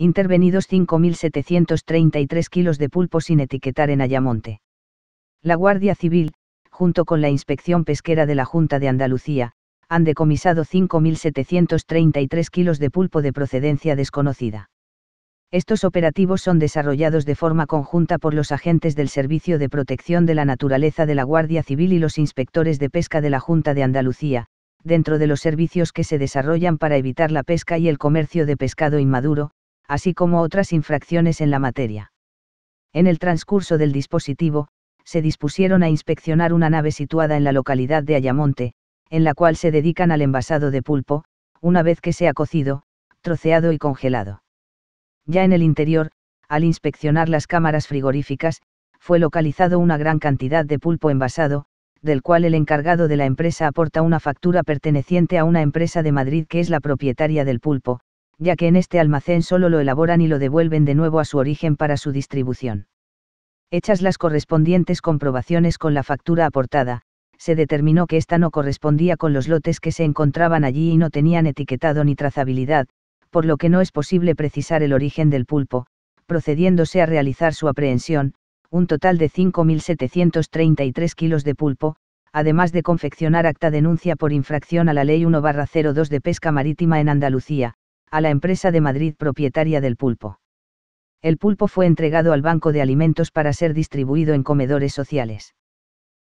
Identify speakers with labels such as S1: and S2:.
S1: intervenidos 5.733 kilos de pulpo sin etiquetar en Ayamonte. La Guardia Civil, junto con la Inspección Pesquera de la Junta de Andalucía, han decomisado 5.733 kilos de pulpo de procedencia desconocida. Estos operativos son desarrollados de forma conjunta por los agentes del Servicio de Protección de la Naturaleza de la Guardia Civil y los inspectores de pesca de la Junta de Andalucía, dentro de los servicios que se desarrollan para evitar la pesca y el comercio de pescado inmaduro, así como otras infracciones en la materia. En el transcurso del dispositivo, se dispusieron a inspeccionar una nave situada en la localidad de Ayamonte, en la cual se dedican al envasado de pulpo, una vez que sea cocido, troceado y congelado. Ya en el interior, al inspeccionar las cámaras frigoríficas, fue localizado una gran cantidad de pulpo envasado, del cual el encargado de la empresa aporta una factura perteneciente a una empresa de Madrid que es la propietaria del pulpo, ya que en este almacén solo lo elaboran y lo devuelven de nuevo a su origen para su distribución. Hechas las correspondientes comprobaciones con la factura aportada, se determinó que ésta no correspondía con los lotes que se encontraban allí y no tenían etiquetado ni trazabilidad, por lo que no es posible precisar el origen del pulpo, procediéndose a realizar su aprehensión, un total de 5.733 kilos de pulpo, además de confeccionar acta denuncia por infracción a la Ley 1-02 de Pesca Marítima en Andalucía, a la empresa de Madrid propietaria del pulpo. El pulpo fue entregado al Banco de Alimentos para ser distribuido en comedores sociales.